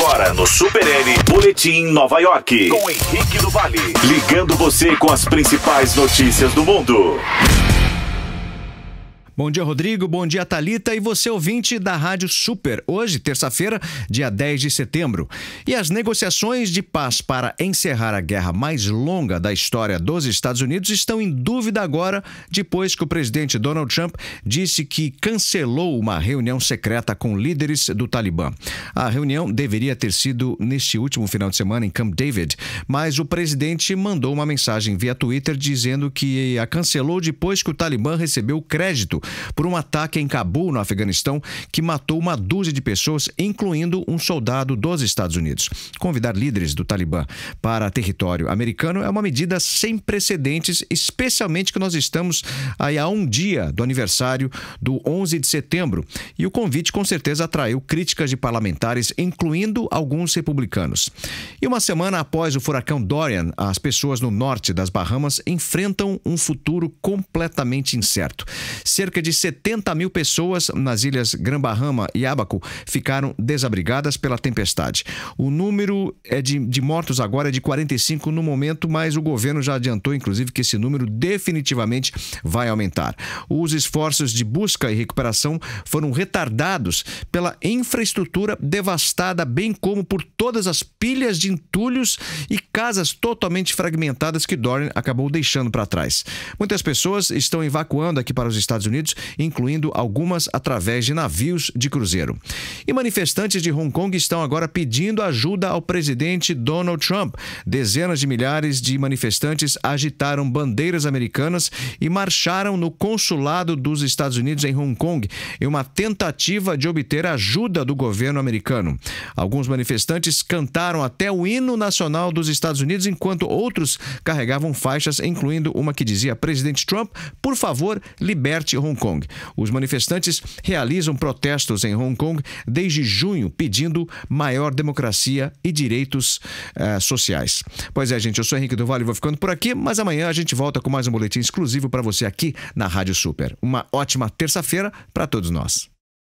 Agora no Super N, Boletim Nova York. Com Henrique do Vale. Ligando você com as principais notícias do mundo. Bom dia, Rodrigo. Bom dia, Talita e você ouvinte da Rádio Super. Hoje, terça-feira, dia 10 de setembro. E as negociações de paz para encerrar a guerra mais longa da história dos Estados Unidos estão em dúvida agora, depois que o presidente Donald Trump disse que cancelou uma reunião secreta com líderes do Talibã. A reunião deveria ter sido neste último final de semana em Camp David, mas o presidente mandou uma mensagem via Twitter dizendo que a cancelou depois que o Talibã recebeu crédito por um ataque em Cabul, no Afeganistão, que matou uma dúzia de pessoas, incluindo um soldado dos Estados Unidos. Convidar líderes do Talibã para território americano é uma medida sem precedentes, especialmente que nós estamos aí a um dia do aniversário do 11 de setembro. E o convite, com certeza, atraiu críticas de parlamentares, incluindo alguns republicanos. E uma semana após o furacão Dorian, as pessoas no norte das Bahamas enfrentam um futuro completamente incerto. Cerca cerca de 70 mil pessoas nas ilhas gran Bahama e Abaco ficaram desabrigadas pela tempestade. O número é de, de mortos agora é de 45 no momento, mas o governo já adiantou, inclusive, que esse número definitivamente vai aumentar. Os esforços de busca e recuperação foram retardados pela infraestrutura devastada, bem como por todas as pilhas de entulhos e casas totalmente fragmentadas que Dorian acabou deixando para trás. Muitas pessoas estão evacuando aqui para os Estados Unidos Unidos, incluindo algumas através de navios de cruzeiro. E manifestantes de Hong Kong estão agora pedindo ajuda ao presidente Donald Trump. Dezenas de milhares de manifestantes agitaram bandeiras americanas e marcharam no consulado dos Estados Unidos em Hong Kong em uma tentativa de obter ajuda do governo americano. Alguns manifestantes cantaram até o hino nacional dos Estados Unidos, enquanto outros carregavam faixas, incluindo uma que dizia: Presidente Trump, por favor, liberte Hong Hong Kong. Os manifestantes realizam protestos em Hong Kong desde junho, pedindo maior democracia e direitos eh, sociais. Pois é, gente, eu sou Henrique Duval e vou ficando por aqui, mas amanhã a gente volta com mais um boletim exclusivo para você aqui na Rádio Super. Uma ótima terça-feira para todos nós.